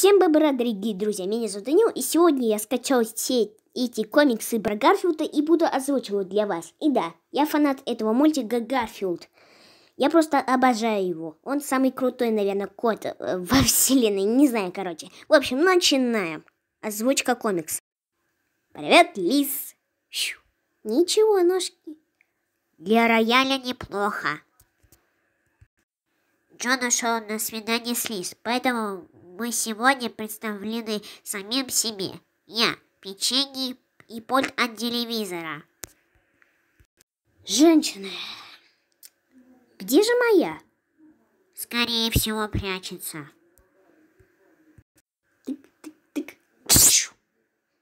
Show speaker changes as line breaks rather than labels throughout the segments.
Всем бобра, дорогие друзья, меня зовут Данил, и сегодня я скачал все эти комиксы про Гарфилда и буду озвучивать для вас. И да, я фанат этого мультика Гарфилд. Я просто обожаю его. Он самый крутой, наверное, кот э, во вселенной, не знаю, короче. В общем, начинаем. Озвучка комикс. Привет, лис. Щу. Ничего, ножки. Для рояля неплохо. Джон ушел на свидание с Лиз, поэтому мы сегодня представлены самим себе. Я, печенье и пульт от телевизора. Женщина, где же моя? Скорее всего, прячется. Тык, тык, тык.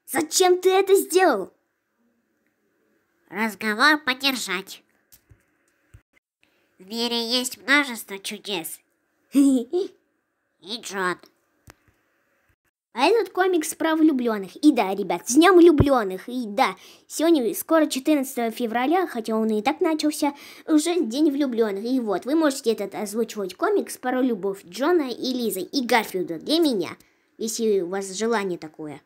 Зачем ты это сделал? Разговор поддержать. В мире есть множество чудес. И Джон. А этот комикс про влюбленных. И да, ребят, с Днем влюбленных. И да, сегодня скоро 14 февраля, хотя он и так начался, уже День влюбленных. И вот, вы можете этот озвучивать комикс про любовь Джона и Лизы и Гарфилда для меня, если у вас желание такое.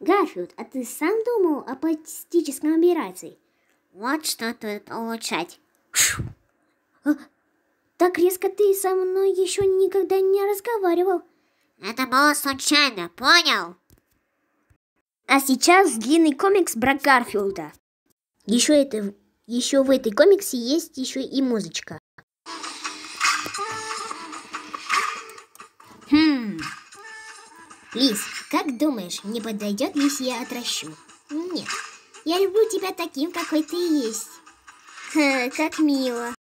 Гарфилд, а ты сам думал о пластической операции? Вот что тут улучшать. А, так резко ты со мной еще никогда не разговаривал. Это было случайно, понял? А сейчас длинный комикс про Гарфилда. Еще, это, еще в этой комиксе есть еще и музычка. Хм. Лис, как думаешь, не подойдет, если я отращу? Нет, я люблю тебя таким, какой ты есть. Ха, как мило.